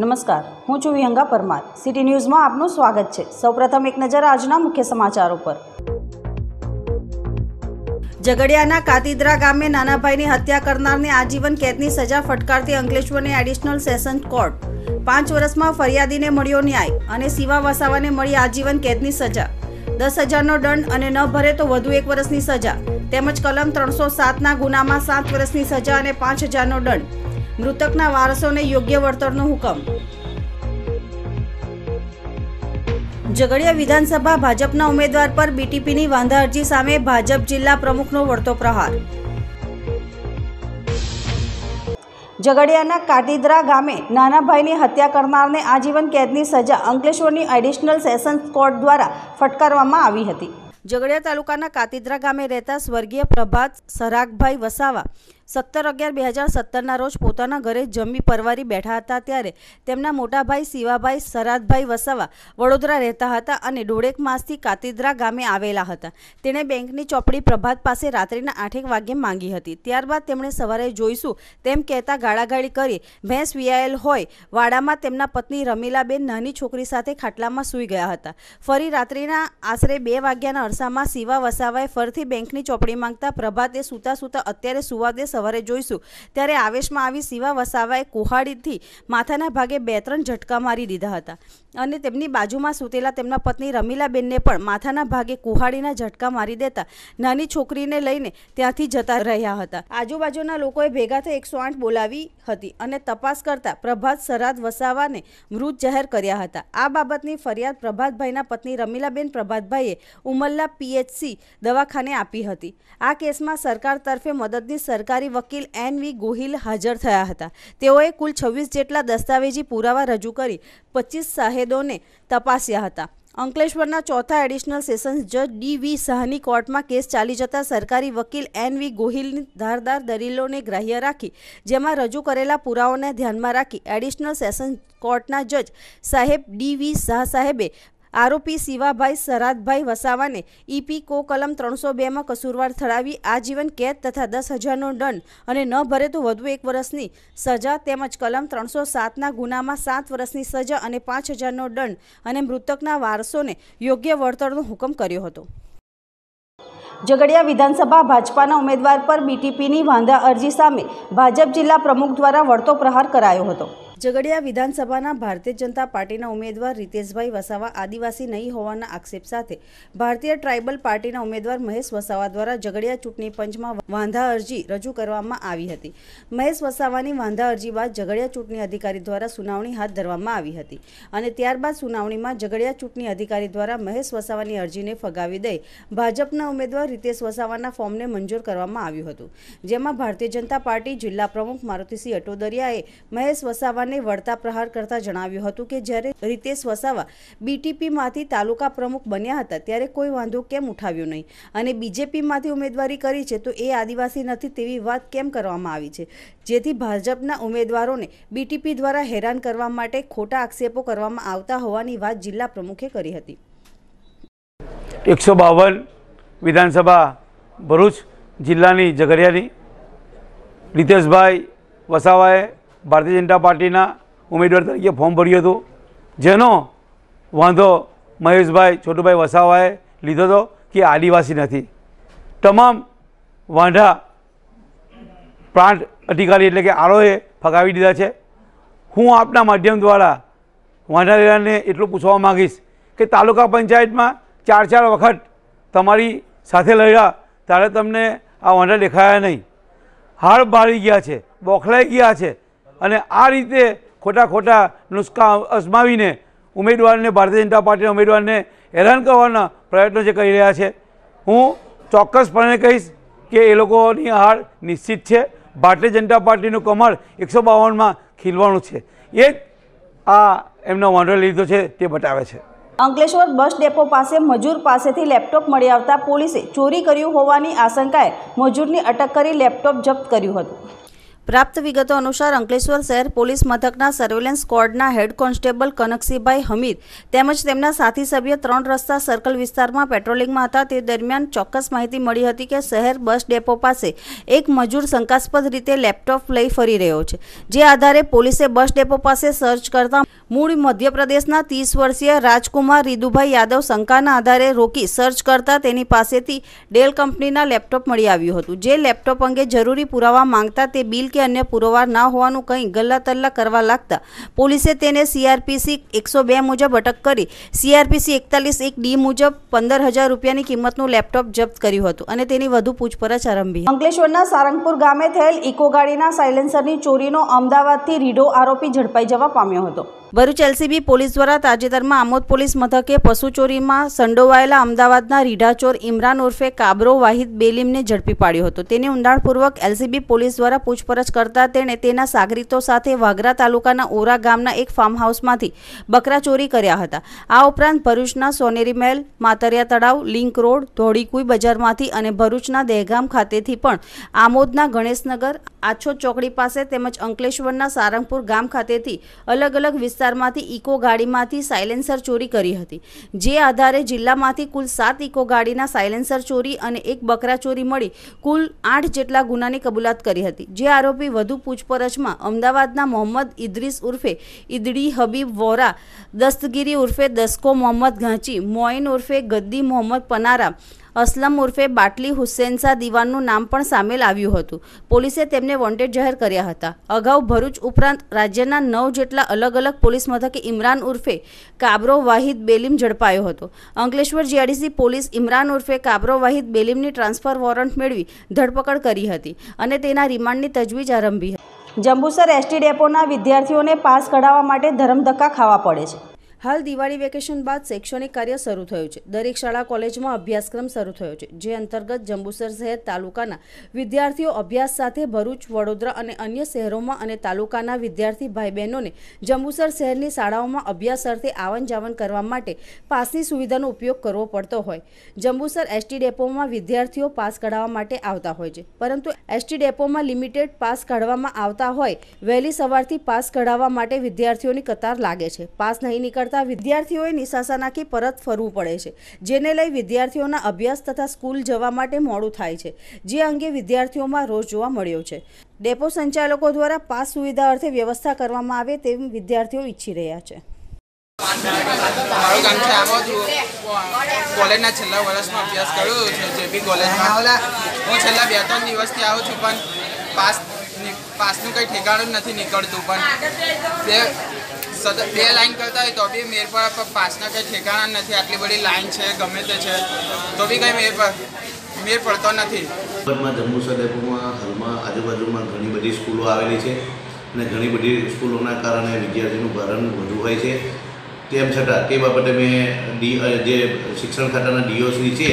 નમસ્કાર હું છું વિહંગા પરમાર સિટી ન્યૂઝમાં આપનું સ્વાગત છે સૌપ્રથમ એક નજર આજના મુખ્ય સમાચારો ઉપર ઝઘડિયાના કાતિદ્રા ગામે નાનાભાઈની હત્યા કરનારને આજીવન કેદની સજા ફટકારતી અંકલેશ્વરની એડિશનલ સેશન્સ કોર્ટ પાંચ વર્ષમાં ફરિયાદીને મળ્યો ન્યાય અને સીવા વસાવાને મળી આજીવન કેદની સજા દસ હજારનો દંડ અને ન ભરે તો વધુ એક વર્ષની સજા તેમજ કલમ ત્રણસો સાતના ગુનામાં સાત વર્ષની સજા અને પાંચ હજારનો દંડ મૃતકના વારસોને યોગ્ય વળતરનો હુકમ ઝઘડિયા વિધાનસભા ભાજપના ઉમેદવાર પર બીટીપીની વાંધા અરજી સામે ભાજપ જિલ્લા પ્રમુખનો વળતો પ્રહાર ઝઘડિયાના કાટીદરા ગામે નાનાભાઈની હત્યા કરનારને આજીવન કેદની સજા અંકલેશ્વરની એડિશનલ સેશન્સ કોર્ટ દ્વારા ફટકારવામાં આવી હતી ઝઘડિયા તાલુકાના કાતીદ્રા ગામે રહેતા સ્વર્ગીય પ્રભાત સરાગભાઈ વસાવા સત્તર અગિયાર બે હજાર સત્તરના રોજ પોતાના ઘરે જમી પરવારી બેઠા હતા ત્યારે તેમના મોટાભાઈ શિવાભાઈ સરાદભાઈ વસાવા વડોદરા રહેતા હતા અને દોઢેક માસથી કાતિદ્રા ગામે આવેલા હતા તેણે બેંકની ચોપડી પ્રભાત પાસે રાત્રિના આઠેક વાગ્યે માંગી હતી ત્યારબાદ તેમણે સવારે જોઈશું તેમ કહેતા ગાળાગાળી કરી ભેંસ વિયાયેલ હોય વાડામાં તેમના પત્ની રમીલાબેન નાની છોકરી સાથે ખાટલામાં સૂઈ ગયા હતા ફરી રાત્રિના આશરે બે વાગ્યાના અરસામાં શિવા વસાવાએ ફરીથી બેંકની ચોપડી માંગતા પ્રભાતે સૂતા સૂતા અત્યારે સુવાદે સવારે જોઈશું ત્યારે આવેશમાં આવી શિવા વસાવાએ કુહાડીથી માથાના ભાગે બે ત્રણ ઝટકા મારી દીધા હતા અને તેમની બાજુમાં સૂતેલા તેમના પત્ની રમીલાબેનને પણ માથાના ભાગે કુહાડીના ઝટકા મારી દેતા નાની છોકરીને લઈને ત્યાંથી જતા રહ્યા હતા આજુબાજુના લોકોએ ભેગા થઈ એકસો આઠ બોલાવી હતી અને તપાસ કરતા પ્રભાત સરાદ વસાવાને મૃત જાહેર કર્યા હતા આ બાબતની ફરિયાદ પ્રભાતભાઈના પત્ની રમીલાબેન પ્રભાતભાઈએ ઉમલ્લા પીએચસી દવાખાને આપી હતી આ કેસમાં સરકાર તરફે મદદની સરકારી વકીલ એન વી ગોહિલ હાજર થયા હતા તેઓએ કુલ છવ્વીસ જેટલા દસ્તાવેજી પુરાવા રજૂ કરી પચીસ સાહેદોને તપાસ્યા હતા અંકલેશ્વરના ચોથા એડિશનલ સેશન્સ જજ ડી વી શાહની કોર્ટમાં કેસ ચાલી જતા સરકારી વકીલ એન વી ગોહિલની ધારદાર દલીલોને ગ્રાહ્ય રાખી જેમાં રજૂ કરેલા પુરાવાઓને ધ્યાનમાં રાખી એડિશનલ સેશન્સ કોર્ટના જજ સાહેબ ડી વી શાહ સાહેબે આરોપી શિવાભાઈ સરાદભાઈ વસાવાને ઈપી કો કલમ ત્રણસો બેમાં કસૂરવાર ઠરાવી આજીવન કેદ તથા દસ હજારનો દંડ અને ન ભરે તો વધુ એક વર્ષની સજા તેમજ કલમ ત્રણસો સાતના ગુનામાં સાત વર્ષની સજા અને પાંચ હજારનો દંડ અને મૃતકના વારસોને યોગ્ય વળતરનો હુકમ કર્યો હતો ઝઘડિયા વિધાનસભા ભાજપાના ઉમેદવાર પર બીટીપીની વાંધા અરજી સામે ભાજપ જિલ્લા પ્રમુખ દ્વારા વળતો પ્રહાર કરાયો હતો ઝઘડિયા વિધાનસભાના ભારતીય જનતા પાર્ટીના ઉમેદવાર રીતેશભાઈ વસાવા આદિવાસી નહીં હોવાના આક્ષેપ સાથે ભારતીય ટ્રાઇબલ પાર્ટીના ઉમેદવાર મહેશ વસાવા દ્વારા ઝઘડિયા ચૂંટણી પંચમાં વાંધા અરજી રજૂ કરવામાં આવી હતી મહેશ વસાવાની વાંધા અરજી બાદ ઝઘડિયા ચૂંટણી અધિકારી દ્વારા સુનાવણી હાથ ધરવામાં આવી હતી અને ત્યારબાદ સુનાવણીમાં ઝઘડિયા ચૂંટણી અધિકારી દ્વારા મહેશ વસાવાની અરજીને ફગાવી દઈ ભાજપના ઉમેદવાર રીતેશ વસાવાના ફોર્મને મંજૂર કરવામાં આવ્યું હતું જેમાં ભારતીય જનતા પાર્ટી જિલ્લા પ્રમુખ મારુતિસિંહ અટોદરિયાએ મહેશ વસાવાની પત્રકારને વળતા પ્રહાર કરતા જણાવ્યું હતું કે જ્યારે રીતેશ વસાવા બીટીપીમાંથી તાલુકા પ્રમુખ બન્યા હતા ત્યારે કોઈ વાંધો કેમ ઉઠાવ્યો નહીં અને બીજેપીમાંથી ઉમેદવારી કરી છે તો એ આદિવાસી નથી તેવી વાત કેમ કરવામાં આવી છે જેથી ભાજપના ઉમેદવારોને બીટીપી દ્વારા હેરાન કરવા માટે ખોટા આક્ષેપો કરવામાં આવતા હોવાની વાત જિલ્લા પ્રમુખે કરી હતી એકસો બાવન વિધાનસભા ભરૂચ જિલ્લાની ઝઘડિયાની રીતેશભાઈ વસાવાએ ભારતીય જનતા પાર્ટીના ઉમેદવાર તરીકે ફોર્મ ભર્યું હતું જેનો વાંધો મહેશભાઈ છોટુભાઈ વસાવાએ લીધો હતો કે આદિવાસી નથી તમામ વાંધા પ્રાંત અધિકારી એટલે કે આરોએ ફગાવી દીધા છે હું આપના માધ્યમ દ્વારા વાંધા લેવાને એટલું પૂછવા માગીશ કે તાલુકા પંચાયતમાં ચાર ચાર વખત તમારી સાથે લડ્યા ત્યારે તમને આ વાંધા દેખાયા નહીં હાડ બાળી ગયા છે બોખલાઈ ગયા છે અને આ રીતે ખોટા ખોટા નુસ્ખા અજમાવીને ઉમેદવારને ભારતીય જનતા પાર્ટીના ઉમેદવારને હેરાન કરવાના પ્રયત્નો જે કરી રહ્યા છે હું ચોક્કસપણે કહીશ કે એ લોકોની હાર નિશ્ચિત છે ભારતીય જનતા પાર્ટીનું કમળ એકસો બાવનમાં ખીલવાનું છે એ આ એમનો વાંધો લીધો છે તે બતાવે છે અંકલેશ્વર બસ ડેપો પાસે મજૂર પાસેથી લેપટોપ મળી આવતા પોલીસે ચોરી કર્યું હોવાની આશંકાએ મજૂરની અટક કરી લેપટોપ જપ્ત કર્યું હતું પ્રાપ્ત વિગતો અનુસાર અંકલેશ્વર શહેર પોલીસ મથકના સર્વેલન્સ સ્કોડના હેડ કોન્સ્ટેબલ કનકસિંહભાઈ હમીદ તેમજ તેમના સાથી સભ્ય ત્રણ રસ્તા સર્કલ વિસ્તારમાં પેટ્રોલિંગમાં હતા તે દરમિયાન ચોક્કસ માહિતી મળી હતી કે શહેર બસ ડેપો પાસે એક મજૂર શંકાસ્પદ રીતે લેપટોપ લઈ ફરી રહ્યો છે જે આધારે પોલીસે બસ ડેપો પાસે સર્ચ કરતા મૂળ મધ્યપ્રદેશના ત્રીસ વર્ષીય રાજકુમાર રીદુભાઈ યાદવ શંકાના આધારે રોકી સર્ચ કરતા તેની પાસેથી ડેલ કંપનીના લેપટોપ મળી આવ્યું હતું જે લેપટોપ અંગે જરૂરી પુરાવા માંગતા તે બિલ કે અન્ય પુરાવા ના હોવાનું કંઈ ગલ્લાતલ્લા કરવા લાગતા પોલીસે તેને સીઆરપીસી એકસો બે મુજબ અટક કરી સીઆરપીસી એકતાલીસ એક ડી મુજબ પંદર હજાર રૂપિયાની કિંમતનું લેપટોપ જપ્ત કર્યું હતું અને તેની વધુ પૂછપરછ આરંભી અંકલેશ્વરના સારંગપુર ગામે થયેલ ઇકો ગાડીના સાયલેન્સરની ચોરીનો અમદાવાદથી રીઢો આરોપી ઝડપાઈ જવા પામ્યો હતો ભરૂચ એલસીબી પોલીસ દ્વારા તાજેતરમાં આમોદ પોલીસ મથકે પશુ ચોરીમાં સંડોવાયેલા અમદાવાદના રીઢાચોર ઇમરાન ઉર્ફે કાબરો વાહિદ બેલીમને ઝડપી પાડ્યો હતો તેને ઊંડાણપૂર્વક એલસીબી પોલીસ દ્વારા પૂછપરછ કરતા તેણે તેના સાગરીતો સાથે વાગરા તાલુકાના ઓરા ગામના એક ફાર્મ હાઉસમાંથી બકરા ચોરી કર્યા હતા આ ઉપરાંત ભરૂચના સોનેરી મહેલ માતરિયા તળાવ લિંક રોડ ધોળીકુઈ બજારમાંથી અને ભરૂચના દહેગામ ખાતેથી પણ આમોદના ગણેશનગર આછો ચોકડી પાસે તેમજ અંકલેશ્વરના સારંગપુર ગામ ખાતેથી અલગ અલગ વિસ્તાર વિસ્તારમાંથી ઇકો ગાડીમાંથી સાયલેન્સર ચોરી કરી હતી જે આધારે જિલ્લામાંથી કુલ સાત ઇકો ગાડીના સાયલેન્સર ચોરી અને એક બકરા ચોરી મળી કુલ આઠ જેટલા ગુનાની કબૂલાત કરી હતી જે આરોપી વધુ પૂછપરછમાં અમદાવાદના મોહમ્મદ ઇદ્રીસ ઉર્ફે ઇદડી હબીબ વોરા દસ્તગીરી ઉર્ફે દસ્કો મોહમ્મદ ઘાંચી મોઇન ઉર્ફે ગદ્દી મોહમ્મદ પનારા અસલમ ઉર્ફે બાટલી હુસેનસા દિવાનનું નામ પણ સામેલ આવ્યું હતું પોલીસે તેમને વોન્ટેડ જાહેર કર્યા હતા અગાઉ ભરૂચ ઉપરાંત રાજ્યના નવ જેટલા અલગ અલગ પોલીસ મથકે ઇમરાન ઉર્ફે કાબરો વાહિદ બેલીમ ઝડપાયો હતો અંકલેશ્વર જીઆરડીસી પોલીસ ઇમરાન ઉર્ફે કાબરો વાહિદ બેલીમની ટ્રાન્સફર વોરંટ મેળવી ધરપકડ કરી હતી અને તેના રિમાન્ડની તજવીજ આરંભી હતી જંબુસર એસટી ડેપોના વિદ્યાર્થીઓને પાસ કઢાવવા માટે ધરમધક્કા ખાવા પડે છે હાલ દિવાળી વેકેશન બાદ શૈક્ષણિક કાર્ય શરૂ થયું છે દરેક શાળા કોલેજમાં અભ્યાસક્રમ શરૂ થયો છે જે અંતર્ગત જંબુસર શહેર તાલુકાના વિદ્યાર્થીઓ અભ્યાસ સાથે ભરૂચ વડોદરા અને અન્ય શહેરોમાં અને તાલુકાના વિદ્યાર્થી ભાઈ બહેનોને જંબુસર શહેરની શાળાઓમાં અભ્યાસ અર્થે આવન જાવન કરવા માટે પાસની સુવિધાનો ઉપયોગ કરવો પડતો હોય જંબુસર એસટી ડેપોમાં વિદ્યાર્થીઓ પાસ કઢાવવા માટે આવતા હોય છે પરંતુ એસટી ડેપોમાં લિમિટેડ પાસ કાઢવામાં આવતા હોય વહેલી સવારથી પાસ કઢાવવા માટે વિદ્યાર્થીઓની કતાર લાગે છે પાસ નહીં નીકળતા કરતાં વિદ્યાર્થીઓએ નિશાસા નાખી પરત ફરવું પડે છે જેને લઈ વિદ્યાર્થીઓના અભ્યાસ તથા સ્કૂલ જવા માટે મોડું થાય છે જે અંગે વિદ્યાર્થીઓમાં રોષ જોવા મળ્યો છે ડેપો સંચાલકો દ્વારા પાસ સુવિધા અર્થે વ્યવસ્થા કરવામાં આવે તેમ વિદ્યાર્થીઓ ઈચ્છી રહ્યા છે પાસનું કંઈ ઠેકાણું નથી નીકળતું પણ બે સતત બે લાઈન કરતા હોય તો બી મેર પર પાસના કંઈ ઠેકાણા નથી આટલી બધી લાઈન છે ગમે તે છે તો બી કંઈ મેર પર મેર પડતો નથી જમ્મુ જમ્મુસદેપુરમાં હાલમાં આજુબાજુમાં ઘણી બધી સ્કૂલો આવેલી છે અને ઘણી બધી સ્કૂલોના કારણે વિદ્યાર્થીનું ભરણ વધુ હોય છે તેમ છતાં તે બાબતે મેં ડી જે શિક્ષણ ખાતાના ડીઓસી છે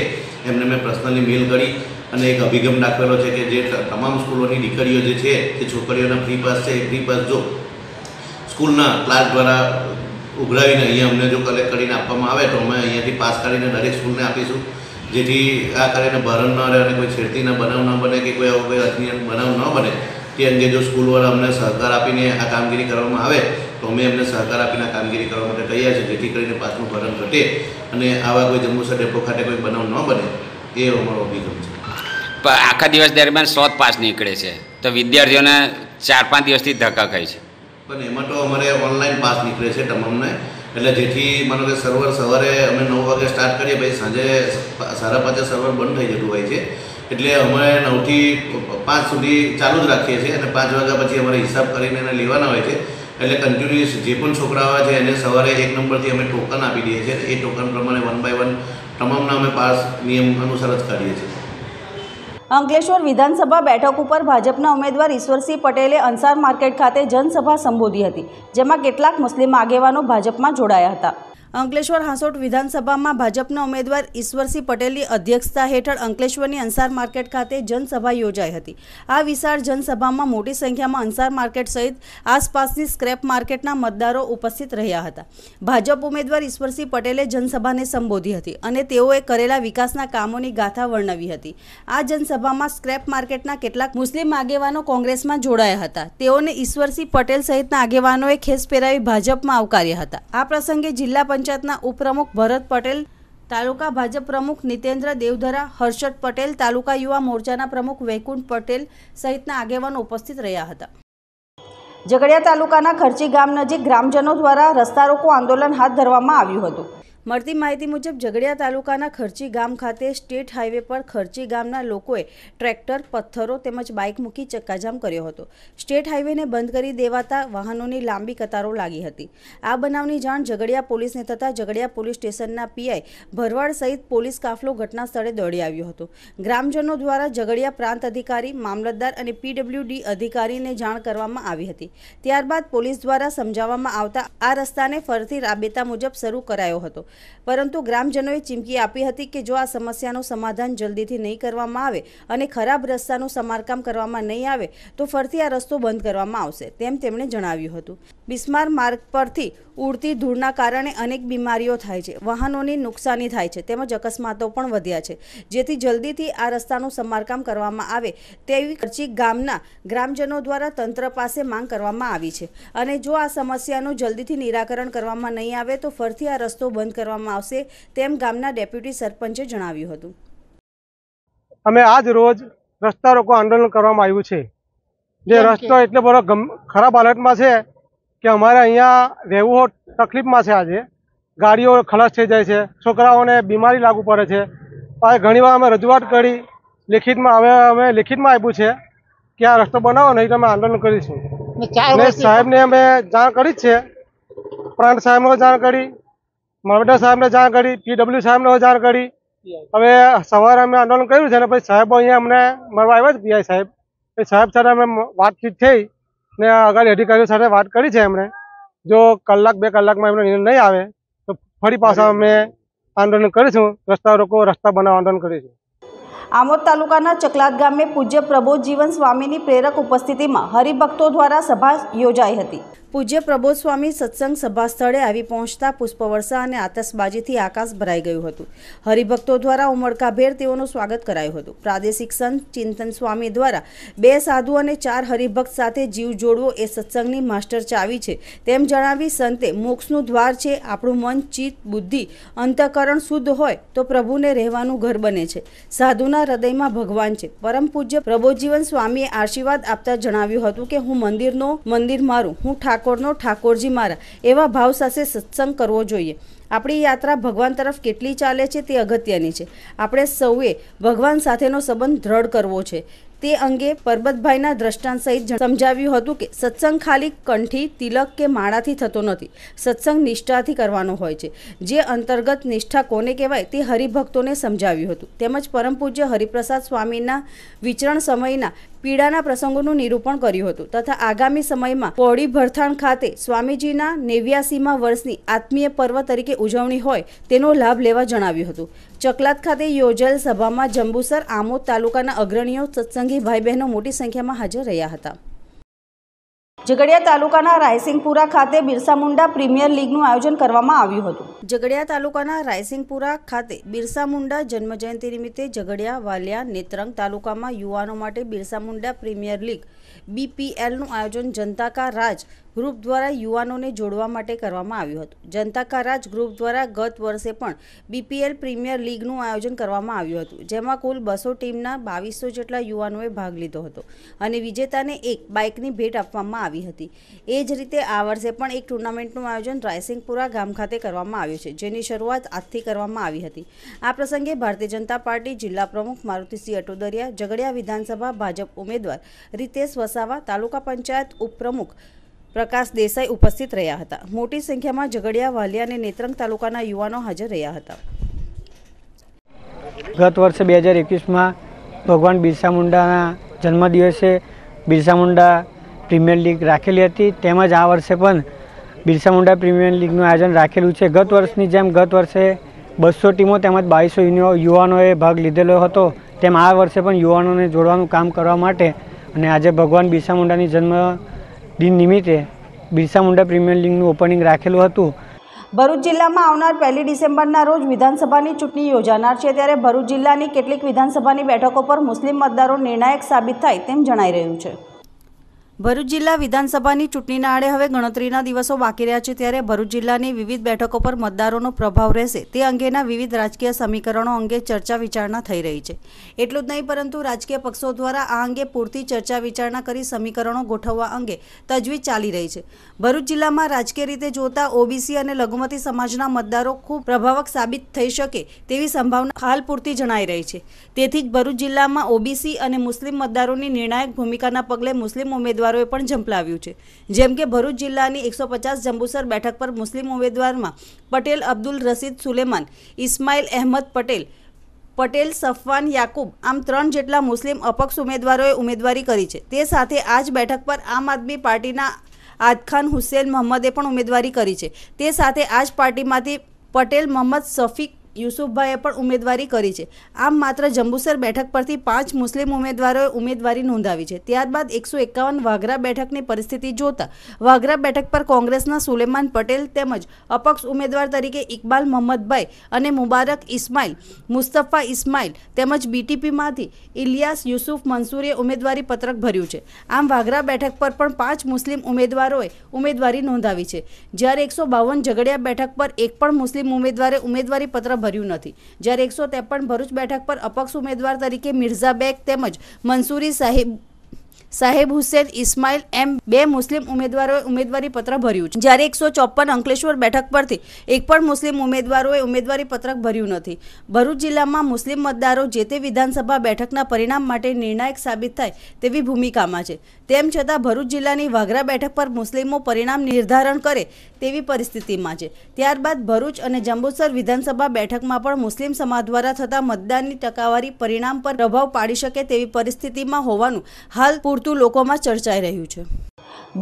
એમને મેં પર્સનલી મેલ કરી અને એક અભિગમ દાખવેલો છે કે જે તમામ સ્કૂલોની દીકરીઓ જે છે તે છોકરીઓના ફ્રી પાસ છે એ ફ્રી પાસ જો સ્કૂલના ક્લાસ દ્વારા ઉઘરાવીને અહીંયા અમને જો કલેક્ટ કરીને આપવામાં આવે તો અમે અહીંયાથી પાસ કરીને દરેક સ્કૂલને આપીશું જેથી આ કરીને ભરણ ન રહે અને કોઈ છેડતીના બનાવ ન બને કે કોઈ આવો કોઈ અનિયન બનાવ ન બને તે અંગે જો સ્કૂલવાળા અમને સહકાર આપીને આ કામગીરી કરવામાં આવે તો અમે એમને સહકાર આપીને આ કામગીરી કરવા માટે તૈયાર છીએ જેથી કરીને પાછું ભરણ ઘટે અને આવા કોઈ જંબુસર ડેપો ખાતે કોઈ બનાવ ન બને એ અમારો અભિગમ છે આખા દિવસ દરમિયાન શોધ પાસ નીકળે છે તો વિદ્યાર્થીઓને ચાર પાંચ દિવસથી ધક્કા ખાય છે પણ એમાં તો અમારે ઓનલાઈન પાસ નીકળે છે તમામને એટલે જેથી માનો કે સર્વર સવારે અમે નવ વાગે સ્ટાર્ટ કરીએ પછી સાંજે સાડા પાંચે સર્વર બંધ થઈ જતું હોય છે એટલે અમે નવથી પાંચ સુધી ચાલુ જ રાખીએ છીએ અને પાંચ વાગ્યા પછી અમારે હિસાબ કરીને એને લેવાના હોય છે એટલે કન્ટિન્યુઅસ જે પણ છોકરાઓ છે એને સવારે એક નંબરથી અમે ટોકન આપી દઈએ છીએ એ ટોકન પ્રમાણે વન બાય વન તમામના અમે પાસ નિયમ અનુસાર જ કાઢીએ છીએ અંકલેશ્વર વિધાનસભા બેઠક ઉપર ભાજપના ઉમેદવાર ઈશ્વરસિંહ પટેલે અંસાર માર્કેટ ખાતે જનસભા સંબોધી હતી જેમાં કેટલાક મુસ્લિમ આગેવાનો ભાજપમાં જોડાયા હતા અંકલેશ્વર હાંસોટ વિધાનસભામાં ભાજપના ઉમેદવાર ઈશ્વરસિંહ પટેલની અધ્યક્ષતા હેઠળ અંકલેશ્વરની અંસાર માર્કેટ ખાતે જનસભા યોજાઈ હતી આ વિશાળ જનસભામાં મોટી સંખ્યામાં અંસાર માર્કેટ સહિત આસપાસની સ્ક્રેપ માર્કેટના મતદારો ઉપસ્થિત રહ્યા હતા ભાજપ ઉમેદવાર ઈશ્વરસિંહ પટેલે જનસભાને સંબોધી હતી અને તેઓએ કરેલા વિકાસના કામોની ગાથા વર્ણવી હતી આ જનસભામાં સ્ક્રેપ માર્કેટના કેટલાક મુસ્લિમ આગેવાનો કોંગ્રેસમાં જોડાયા હતા તેઓને ઈશ્વરસિંહ પટેલ સહિતના આગેવાનોએ ખેસ પહેરાવી ભાજપમાં આવકાર્યા હતા આ પ્રસંગે જિલ્લા પંચ પંચાયતના ઉપપ્રમુખ ભરત પટેલ તાલુકા ભાજપ પ્રમુખ નિતેન્દ્ર દેવધરા હર્ષદ પટેલ તાલુકા યુવા મોરચાના પ્રમુખ વૈકુંઠ પટેલ સહિતના આગેવાનો ઉપસ્થિત રહ્યા હતા ઝઘડિયા તાલુકાના ખર્ચી ગામ નજીક ગ્રામજનો દ્વારા રસ્તા રોકો આંદોલન હાથ ધરવામાં આવ્યું હતું મળતી માહિતી મુજબ ઝઘડિયા તાલુકાના ખર્ચી ગામ ખાતે સ્ટેટ હાઈવે પર ખર્ચી ગામના લોકોએ ટ્રેક્ટર પથ્થરો તેમજ બાઇક મૂકી ચક્કાજામ કર્યો હતો સ્ટેટ હાઈવેને બંધ કરી દેવાતા વાહનોની લાંબી કતારો લાગી હતી આ બનાવની જાણ ઝઘડિયા પોલીસને થતાં ઝઘડિયા પોલીસ સ્ટેશનના પીઆઈ ભરવાડ સહિત પોલીસ કાફલો ઘટના સ્થળે દોડી આવ્યો હતો ગ્રામજનો દ્વારા ઝઘડિયા પ્રાંત અધિકારી મામલતદાર અને પીડબ્લ્યુડી અધિકારીને જાણ કરવામાં આવી હતી ત્યારબાદ પોલીસ દ્વારા સમજાવવામાં આવતા આ રસ્તાને ફરીથી રાબેતા મુજબ શરૂ કરાયો હતો પરંતુ ગ્રામજનોએ ચીમકી આપી હતી કે જો આ સમસ્યાનું સમાધાન જલ્દીથી નહીં કરવામાં આવે અને ખરાબ રસ્તાનું સમારકામ કરવામાં નહીં આવે તો ફરીથી આ રસ્તો બંધ કરવામાં આવશે તેમ તેમણે જણાવ્યું હતું બિસ્માર માર્ગ પરથી ઉડતી ધૂળના કારણે અનેક બીમારીઓ થાય છે વાહનોની નુકસાની થાય છે તેમજ અકસ્માતો પણ વધ્યા છે જેથી જલ્દીથી આ રસ્તાનું સમારકામ કરવામાં આવે તેવી કરચી ગામના ગ્રામજનો દ્વારા તંત્ર પાસે માંગ કરવામાં આવી છે અને જો આ સમસ્યાનું જલ્દીથી નિરાકરણ કરવામાં નહીં આવે તો ફરીથી આ રસ્તો બંધ કરવા કરવામાં આવશે તેમ ગામના ડેપ્યુટી સરપંચે જણાવ્યું હતું અમે આજ રોજ રસ્તા રોકો આંદોલન કરવામાં આવ્યું છે જે રસ્તો એટલો બધો ખરાબ હાલતમાં છે કે અમારે અહીંયા રહેવું તકલીફમાં છે આજે ગાડીઓ ખલાસ થઈ જાય છે છોકરાઓને બીમારી લાગુ પડે છે આ ઘણીવાર અમે રજૂઆત કરી લેખિતમાં હવે અમે લેખિતમાં આપ્યું છે કે આ રસ્તો બનાવો નહીં તો અમે આંદોલન કરીશું સાહેબને અમે જાણ કરી છે પ્રાંત સાહેબને જાણ કરી મામલતદાર સાહેબને જાણ કરી પીડબ્લ્યુ સાહેબને જાણ કરી હવે સવારે અમે આંદોલન કર્યું છે ને પછી સાહેબ અહીંયા અમને મળવા આવ્યા છે પીઆઈ સાહેબ એ સાહેબ સાથે અમે વાતચીત થઈ ને આગળ અધિકારીઓ સાથે વાત કરી છે એમણે જો કલાક બે કલાકમાં એમનો નિર્ણય નહીં આવે તો ફરી પાછા અમે આંદોલન કરીશું રસ્તા રોકો રસ્તા બનાવવા આંદોલન કરીશું આમોદ તાલુકાના ચકલાદ ગામે પૂજ્ય પ્રબોધ જીવન સ્વામીની પ્રેરક ઉપસ્થિતિમાં હરિભક્તો દ્વારા સભા યોજાઈ હતી પૂજ્ય પ્રબોધ સ્વામી સત્સંગ સભા સ્થળે આવી પહોંચતા પુષ્પવર્ષા અને આતશબાજીથી આકાશ ભરાઈ ગયું હતું હરિભક્તો દ્વારા ઉમળકાભેર તેઓનું સ્વાગત કરાયું હતું પ્રાદેશિક સંત ચિંતન સ્વામી દ્વારા બે સાધુ અને ચાર હરિભક્ત સાથે જીવ જોડવો એ સત્સંગની માસ્ટર ચાવી છે તેમ જણાવી સંતે મોક્ષનું દ્વાર છે આપણું મન ચિત્ત બુદ્ધિ અંતઃકરણ શુદ્ધ હોય તો પ્રભુને રહેવાનું ઘર બને છે સાધુના હૃદયમાં ભગવાન છે પરમ પૂજ્ય પ્રબોધજીવન સ્વામીએ આશીર્વાદ આપતા જણાવ્યું હતું કે હું મંદિરનો મંદિર મારું હું ઠાક ઠાકોરનો ઠાકોરજી મારા એવા ભાવ સાથે સત્સંગ કરવો જોઈએ આપણી યાત્રા ભગવાન તરફ કેટલી ચાલે છે તે અગત્યની છે આપણે સૌએ ભગવાન સાથેનો સંબંધ દ્રઢ કરવો છે તે અંગે પરબતભાઈના દ્રષ્ટાંત સહિત સમજાવ્યું હતું કે સત્સંગ ખાલી કંઠી તિલક કે માળાથી થતો નથી સત્સંગ નિષ્ઠાથી કરવાનો હોય છે જે અંતર્ગત નિષ્ઠા કોને કહેવાય તે હરિભક્તોને સમજાવ્યું હતું તેમજ પરમ પૂજ્ય હરિપ્રસાદ સ્વામીના વિચરણ સમયના પીડાના પ્રસંગોનું નિરૂપણ કર્યું હતું તથા આગામી સમયમાં પોળી ભરથાણ ખાતે સ્વામીજીના નેવ્યાસીમાં વર્ષની આત્મીય પર્વ તરીકે ઉજવણી હોય તેનો લાભ લેવા જણાવ્યું હતું ચકલાત ખાતે યોજાયેલ સભામાં જંબુસર આમોદ તાલુકાના અગ્રણીઓ સત્સંગી ભાઈ બહેનો મોટી સંખ્યામાં હાજર રહ્યા હતા ઝઘડિયા તાલુકાના રાયસિંગપુરા ખાતે બિરસા મુંડા પ્રીમિયર લીગનું આયોજન કરવામાં આવ્યું હતું ઝઘડિયા તાલુકાના રાયસિંગપુરા ખાતે બિરસા મુંડા જન્મજયંતિ નિમિત્તે ઝઘડિયા વાલિયા નેત્રંગ તાલુકામાં યુવાનો માટે બિરસા મુંડા પ્રીમિયર લીગ બીપીએલનું આયોજન જનતા કા રાજ ગ્રુપ દ્વારા યુવાનોને જોડવા માટે કરવામાં આવ્યું હતું જનતા કા રાજ ગ્રુપ દ્વારા ગત વર્ષે પણ બીપીએલ પ્રીમિયર લીગનું આયોજન કરવામાં આવ્યું હતું જેમાં કુલ બસો ટીમના બાવીસો જેટલા યુવાનોએ ભાગ લીધો હતો અને વિજેતાને એક બાઇકની ભેટ આપવામાં આવી હતી એ જ રીતે આ વર્ષે પણ એક ટુર્નામેન્ટનું આયોજન રાયસિંગપુરા ગામ ખાતે કરવામાં આવ્યું છે જેની શરૂઆત આજથી કરવામાં આવી હતી આ પ્રસંગે ભારતીય જનતા પાર્ટી જિલ્લા પ્રમુખ મારુતિસિંહ અટોદરિયા ઝઘડિયા વિધાનસભા ભાજપ ઉમેદવાર રીતેશ વસાવા તાલુકા પંચાયત ઉપપ્રમુખ પ્રકાશ દેસાઈ ઉપસ્થિત રહ્યા હતા મોટી સંખ્યામાં ઝઘડિયા વાલિયા અને નેત્રંગ તાલુકાના યુવાનો હાજર રહ્યા હતા ગત વર્ષે બે હજાર એકવીસમાં ભગવાન બિરસા મુંડાના જન્મદિવસે બિરસા મુંડા પ્રીમિયર લીગ રાખેલી હતી તેમજ આ વર્ષે પણ બિરસા મુંડા પ્રીમિયર લીગનું આયોજન રાખેલું છે ગત વર્ષની જેમ ગત વર્ષે બસો ટીમો તેમજ બાવીસો યુવાનોએ ભાગ લીધેલો હતો તેમ આ વર્ષે પણ યુવાનોને જોડવાનું કામ કરવા માટે અને આજે ભગવાન બિરસા મુંડાની જન્મ દિન નિમિત્તે બિરસા મુંડા પ્રીમિયર લીગનું ઓપનિંગ રાખેલું હતું ભરૂચ જિલ્લામાં આવનાર પહેલી ડિસેમ્બરના રોજ વિધાનસભાની ચૂંટણી યોજાનાર છે ત્યારે ભરૂચ જિલ્લાની કેટલીક વિધાનસભાની બેઠકો પર મુસ્લિમ મતદારો નિર્ણાયક સાબિત થાય તેમ જણાઈ રહ્યું છે ભરૂચ જિલ્લા વિધાનસભાની ચૂંટણીના આડે હવે ગણતરીના દિવસો બાકી રહ્યા છે ત્યારે ભરૂચ જિલ્લાની વિવિધ બેઠકો પર મતદારોનો પ્રભાવ રહેશે તે અંગેના વિવિધ રાજકીય સમીકરણો અંગે ચર્ચા વિચારણા થઈ રહી છે એટલું જ નહીં પરંતુ રાજકીય પક્ષો દ્વારા આ અંગે પૂરતી ચર્ચા વિચારણા કરી સમીકરણો ગોઠવવા અંગે તજવીજ ચાલી રહી છે ભરૂચ જિલ્લામાં રાજકીય રીતે જોતા ઓબીસી અને લઘુમતી સમાજના મતદારો ખૂબ પ્રભાવક સાબિત થઈ શકે તેવી સંભાવના હાલ પૂરતી જણાઈ રહી છે તેથી જ ભરૂચ જિલ્લામાં ઓબીસી અને મુસ્લિમ મતદારોની નિર્ણાયક ભૂમિકાના પગલે મુસ્લિમ ઉમેદવાર ઉમેદવારોએ પણ ઝંપલાવ્યું છે જેમ કે ભરૂચ જિલ્લાની એકસો પચાસ જંબુસર બેઠક પર મુસ્લિમ ઉમેદવારમાં પટેલ અબ્દુલ રશીદ સુલેમાન ઇસ્માઇલ અહેમદ પટેલ પટેલ સફવાન યાકુબ આમ ત્રણ જેટલા મુસ્લિમ અપક્ષ ઉમેદવારોએ ઉમેદવારી કરી છે તે સાથે આ જ બેઠક પર આમ આદમી પાર્ટીના આદખાન હુસેન મહમ્મદે પણ ઉમેદવારી કરી છે તે સાથે આ જ પાર્ટીમાંથી પટેલ મોહમ્મદ સફીક યુસુફભાઈએ પણ ઉમેદવારી કરી છે આમ માત્ર જંબુસર બેઠક પરથી પાંચ મુસ્લિમ ઉમેદવારોએ ઉમેદવારી નોંધાવી છે ત્યારબાદ એકસો એકાવન વાઘરા બેઠકની પરિસ્થિતિ જોતા વાઘરા બેઠક પર કોંગ્રેસના સુલેમાન પટેલ તેમજ અપક્ષ ઉમેદવાર તરીકે ઇકબાલ મોહમ્મદભાઈ અને મુબારક ઇસ્માઇલ મુસ્તફા ઇસ્માઇલ તેમજ બીટીપીમાંથી ઇલિયાસ યુસુફ મંસૂરીએ ઉમેદવારી પત્રક ભર્યું છે આમ વાઘરા બેઠક પર પણ પાંચ મુસ્લિમ ઉમેદવારોએ ઉમેદવારી નોંધાવી છે જ્યારે એકસો બાવન ઝઘડિયા બેઠક પર એક પણ મુસ્લિમ ઉમેદવારે ઉમેદવારી પત્ર ભર્યું નથી જ્યારે એકસો ત્રેપન ભરૂચ બેઠક પર અપક્ષ ઉમેદવાર તરીકે મિર્ઝાબેગ તેમજ મંસૂરી સાહેબ સાહેબ હુસેન ઇસ્માઇલ એમ બે મુસ્લિમ ઉમેદવારોએ ઉમેદવારી પત્ર ભર્યું છે જ્યારે એકસો ચોપન અંકલેશ્વર બેઠક પરથી એક પણ મુસ્લિમ ઉમેદવારોએ ઉમેદવારી પત્રક ભર્યું નથી ભરૂચ જિલ્લામાં મુસ્લિમ મતદારો જે તે વિધાનસભા બેઠકના પરિણામ માટે નિર્ણાયક સાબિત થાય તેવી ભૂમિકામાં છે તેમ છતાં ભરૂચ જિલ્લાની વાઘરા બેઠક પર મુસ્લિમો પરિણામ નિર્ધારણ કરે તેવી પરિસ્થિતિમાં છે ત્યારબાદ ભરૂચ અને જંબુસર વિધાનસભા બેઠકમાં પણ મુસ્લિમ સમાજ દ્વારા થતા મતદાનની ટકાવારી પરિણામ પર પ્રભાવ પાડી શકે તેવી પરિસ્થિતિમાં હોવાનું હાલ પૂરતું લોકોમાં ચર્ચાઈ રહ્યું છે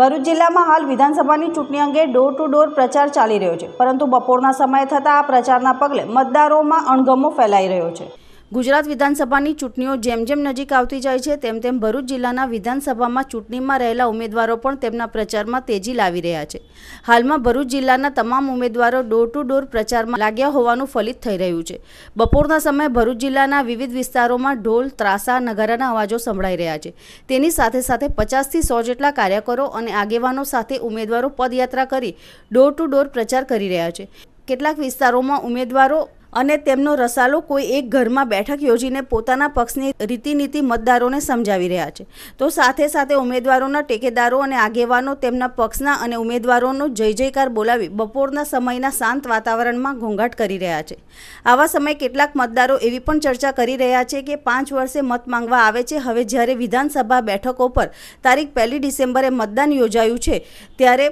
ભરૂચ જિલ્લામાં હાલ વિધાનસભાની ચૂંટણી અંગે ડોર ટુ ડોર પ્રચાર ચાલી રહ્યો છે પરંતુ બપોરના સમયે થતા આ પ્રચારના પગલે મતદારોમાં અણગમો ફેલાઈ રહ્યો છે ગુજરાત વિધાનસભાની ચૂંટણીઓ જેમ જેમ નજીક આવતી જાય છે તેમ તેમ ભરૂચ જિલ્લાના વિધાનસભામાં ચૂંટણીમાં રહેલા ઉમેદવારો પણ તેમના પ્રચારમાં તેજી લાવી રહ્યા છે હાલમાં ભરૂચ જિલ્લાના તમામ ઉમેદવારો ડોર ટુ ડોર પ્રચારમાં લાગ્યા હોવાનું ફલિત થઈ રહ્યું છે બપોરના સમયે ભરૂચ જિલ્લાના વિવિધ વિસ્તારોમાં ઢોલ ત્રાસા નગારાના અવાજો સંભળાઈ રહ્યા છે તેની સાથે સાથે પચાસથી સો જેટલા કાર્યકરો અને આગેવાનો સાથે ઉમેદવારો પદયાત્રા કરી ડોર ટુ ડોર પ્રચાર કરી રહ્યા છે કેટલાક વિસ્તારોમાં ઉમેદવારો અને તેમનો રસાલો કોઈ એક ઘરમાં બેઠક યોજીને પોતાના પક્ષની રીતિનીતિ મતદારોને સમજાવી રહ્યા છે તો સાથે સાથે ઉમેદવારોના ટેકેદારો અને આગેવાનો તેમના પક્ષના અને ઉમેદવારોનો જય જયકાર બોલાવી બપોરના સમયના શાંત વાતાવરણમાં ઘોંઘાટ કરી રહ્યા છે આવા સમયે કેટલાક મતદારો એવી પણ ચર્ચા કરી રહ્યા છે કે પાંચ વર્ષે મત માંગવા આવે છે હવે જ્યારે વિધાનસભા બેઠકો પર તારીખ પહેલી ડિસેમ્બરે મતદાન યોજાયું છે ત્યારે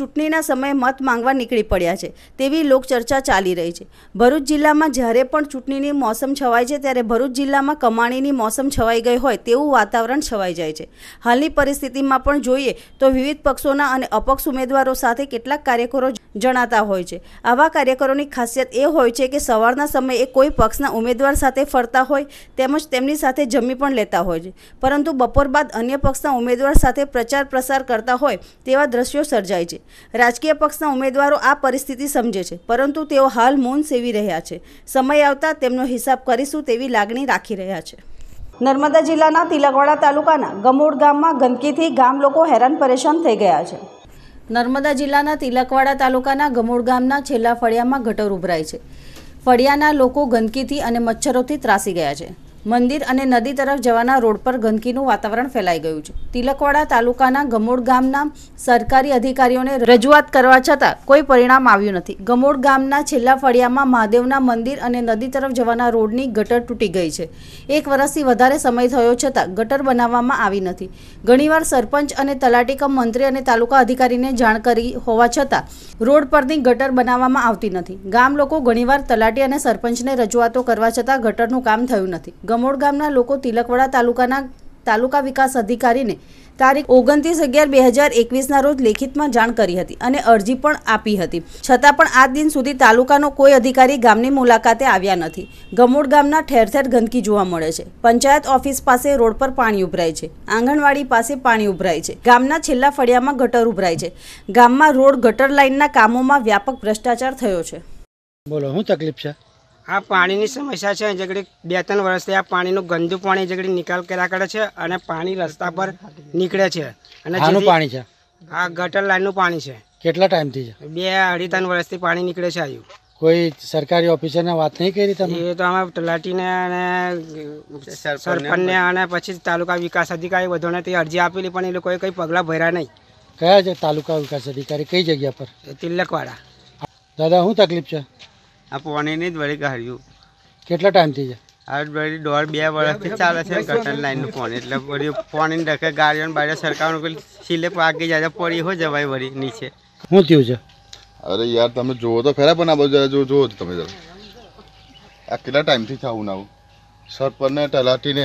ચૂંટણીના સમયે મત માંગવા નીકળી પડ્યા છે તેવી લોકચર્ચા ચાલી રહી છે ભરૂચ જિલ્લામાં જ્યારે પણ ચૂંટણીની મોસમ છવાય છે ત્યારે ભરૂચ જિલ્લામાં કમાણીની મોસમ છવાઈ ગઈ હોય તેવું વાતાવરણ છવાઈ જાય છે હાલની પરિસ્થિતિમાં પણ જોઈએ તો વિવિધ પક્ષોના અને અપક્ષ ઉમેદવારો સાથે કેટલાક કાર્યકરો જણાતા હોય છે આવા કાર્યકરોની ખાસિયત એ હોય છે કે સવારના સમયે કોઈ પક્ષના ઉમેદવાર સાથે ફરતા હોય તેમજ તેમની સાથે જમી પણ લેતા હોય છે પરંતુ બપોર બાદ અન્ય પક્ષના ઉમેદવાર સાથે પ્રચાર પ્રસાર કરતા હોય તેવા દ્રશ્યો સર્જાય છે રાજકીય પક્ષના ઉમેદવારો આ પરિસ્થિતિ સમજે છે પરંતુ તેઓ હાલ મૌન સેવી રહ્યા છે સમય આવતા તેમનો હિસાબ કરીશું તેવી લાગણી રાખી રહ્યા છે નર્મદા જિલ્લાના તિલકવાડા તાલુકાના ગમોડ ગામમાં ગંદકીથી ગામ લોકો હેરાન પરેશાન થઈ ગયા છે નર્મદા જિલ્લાના તિલકવાડા તાલુકાના ગમોડ ગામના છેલ્લા ફળિયામાં ગટર ઉભરાય છે ફળિયાના લોકો ગંદકીથી અને મચ્છરોથી ત્રાસી ગયા છે મંદિર અને નદી તરફ જવાના રોડ પર ગંદકીનું વાતાવરણ ફેલાઈ ગયું છે તિલકવાડા તાલુકાના ગમોડ ગામના સરકારી અધિકારીઓને રજૂઆત કરવા છતાં કોઈ પરિણામ આવ્યું નથી ગમોડ ગામના છેલ્લા ફળિયામાં મહાદેવના મંદિર અને નદી તરફ જવાના રોડની ગટર તૂટી ગઈ છે એક વર્ષથી વધારે સમય થયો છતાં ગટર બનાવવામાં આવી નથી ઘણીવાર સરપંચ અને તલાટીકમ મંત્રી અને તાલુકા અધિકારીને જાણ કરી હોવા છતાં રોડ પરની ગટર બનાવવામાં આવતી નથી ગામ લોકો ઘણીવાર તલાટી અને સરપંચને રજૂઆતો કરવા છતાં ગટરનું કામ થયું નથી ગમોડ ગામના લોકો તિલકવાડા તાલુકાના તાલુકા વિકાસ અધિકારીને તારીખ ઓગણત્રીસ અગિયાર બે હજાર એકવીસના રોજ લેખિતમાં જાણ કરી હતી અને અરજી પણ આપી હતી છતાં પણ આજ દિન સુધી તાલુકાનો કોઈ અધિકારી ગામની મુલાકાતે આવ્યા નથી ગમોડ ગામના ઠેર ઠેર ગંદકી જોવા મળે છે પંચાયત ઓફિસ પાસે રોડ પર પાણી ઉભરાય છે આંગણવાડી પાસે પાણી ઉભરાય છે ગામના છેલ્લા ફળિયામાં ગટર ઉભરાય છે ગામમાં રોડ ગટર લાઇનના કામોમાં વ્યાપક ભ્રષ્ટાચાર થયો છે બોલો શું તકલીફ છે આ પાણીની સમસ્યા છે જગડી બે ત્રણ વર્ષથી આ પાણીનું ગંદુ પાણી જગડી નિકાલ કર્યા કરે છે અને પાણી રસ્તા પર નીકળે છે અને પાણી છે આ ગટર લાઇનનું પાણી છે કેટલા ટાઈમથી છે બે અઢી ત્રણ વર્ષથી પાણી નીકળે છે આવ્યું કોઈ સરકારી ઓફિસરને વાત નહીં કરી તમે એ તો અમે તલાટીને અને સરપંચને અને પછી તાલુકા વિકાસ અધિકારી બધોને તે અરજી આપેલી પણ એ લોકોએ કંઈ પગલાં ભર્યા નહીં કયા છે તાલુકા વિકાસ અધિકારી કઈ જગ્યા પર તિલકવાડા દાદા શું તકલીફ છે આ પોણીની જ વળી કાઢ્યું કેટલા ટાઈમથી છે આ દોઢ બે વર્ષથી ચાલે છે કટર લાઈનનું પોણી એટલે વળી ફોનની ડખે ગાડીઓને બારીઓ સરકારનું સીલે પાકી જાય પડી હોય જવાય વળી નીચે શું થયું છે અરે યાર તમે જુઓ તો ખરા પણ આ બધું જરા જુઓ છો તમે જરા આ કેટલા ટાઈમથી થવું ના સરપંચને તલાટીને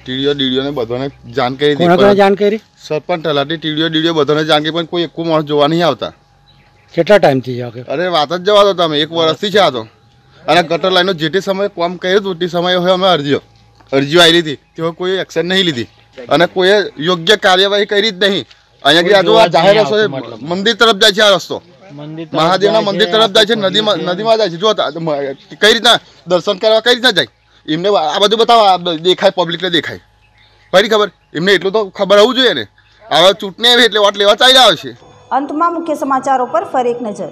ટીડીઓ ડીડીઓને બધાને જાણ કરી દીધી જાણ કરી સરપંચ તલાટી ટીડીઓ ડીડીઓ બધાને જાણ પણ કોઈ એકું માણસ જોવા નહીં આવતા કેટલા ટાઈમથી છે અરે વાત જ જવા દો તમે એક વર્ષથી છે આ તો અને ગટર લાઈનનો જે તે સમયે કામ કર્યું હતું તે સમયે હવે અમે અરજીઓ અરજીઓ આવી લીધી તેઓ કોઈ એક્શન નહીં લીધી અને કોઈએ યોગ્ય કાર્યવાહી કરી જ નહીં અહીંયા આજુ આ જાહેર રસ્તો મંદિર તરફ જાય છે આ રસ્તો મહાદેવના મંદિર તરફ જાય છે નદીમાં નદીમાં જાય છે જો કઈ રીતના દર્શન કરવા કઈ રીતના જાય એમને આ બધું બતાવવા દેખાય પબ્લિકને દેખાય ફરી ખબર એમને એટલું તો ખબર હોવું જોઈએ ને હવે ચૂંટણી આવી એટલે વોટ લેવા ચાલ્યા છે અંતમાં મુખ્ય સમાચારો પર ફરી એક નજર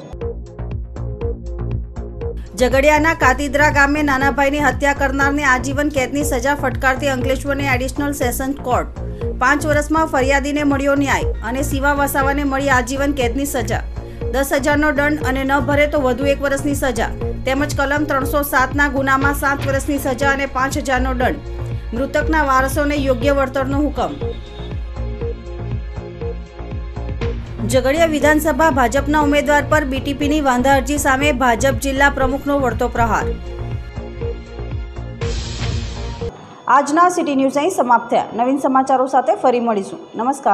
ઝઘડિયાના કાતિદ્રા ગામે નાનાભાઈની હત્યા કરનારને આજીવન કેદની સજા ફટકારતી અંકલેશ્વરની એડિશનલ સેશન્સ કોર્ટ પાંચ વર્ષમાં ફરિયાદીને મળ્યો ન્યાય અને સીવા વસાવાને મળી આજીવન કેદની સજા દસ હજારનો દંડ અને ન ભરે તો વધુ એક વર્ષની સજા તેમજ કલમ ત્રણસો સાતના ગુનામાં સાત વર્ષની સજા અને પાંચ હજારનો દંડ મૃતકના વારસોને યોગ્ય વળતરનો હુકમ ઝઘડિયા વિધાનસભા ભાજપના ઉમેદવાર પર બીટીપીની વાંધા અરજી સામે ભાજપ જિલ્લા પ્રમુખનો વળતો પ્રહાર આજના સિટી ન્યૂઝ અહીં સમાપ્ત થયા નવીન સમાચારો સાથે ફરી મળીશું નમસ્કાર